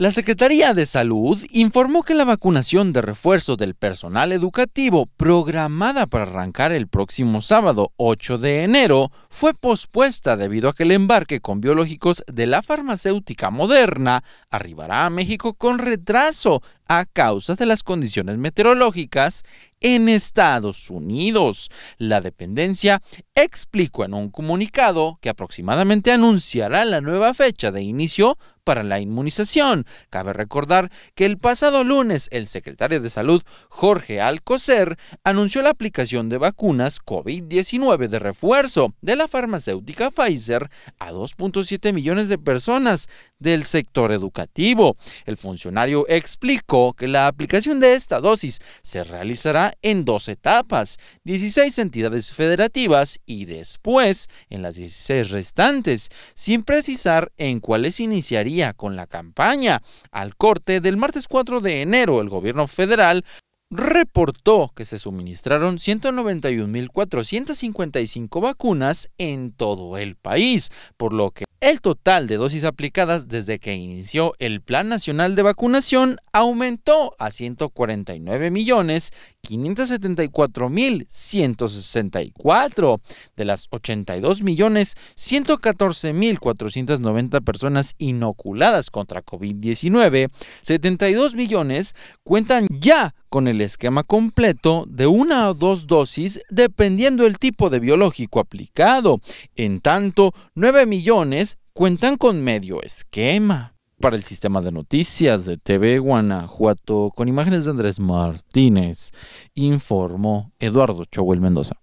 La Secretaría de Salud informó que la vacunación de refuerzo del personal educativo programada para arrancar el próximo sábado 8 de enero fue pospuesta debido a que el embarque con biológicos de la farmacéutica moderna arribará a México con retraso a causa de las condiciones meteorológicas en Estados Unidos. La dependencia explicó en un comunicado que aproximadamente anunciará la nueva fecha de inicio para la inmunización. Cabe recordar que el pasado lunes el secretario de Salud, Jorge Alcocer, anunció la aplicación de vacunas COVID-19 de refuerzo de la farmacéutica Pfizer a 2.7 millones de personas del sector educativo. El funcionario explicó que la aplicación de esta dosis se realizará en dos etapas, 16 entidades federativas y después en las 16 restantes, sin precisar en cuáles iniciaría con la campaña. Al corte del martes 4 de enero, el gobierno federal reportó que se suministraron 191.455 vacunas en todo el país, por lo que el total de dosis aplicadas desde que inició el Plan Nacional de Vacunación aumentó a 149.574.164 de las 82.114.490 personas inoculadas contra COVID-19. 72 millones cuentan ya con el esquema completo de una o dos dosis dependiendo el tipo de biológico aplicado. En tanto, 9 millones cuentan con medio esquema. Para el sistema de noticias de TV Guanajuato, con imágenes de Andrés Martínez, informó Eduardo Chohuel Mendoza.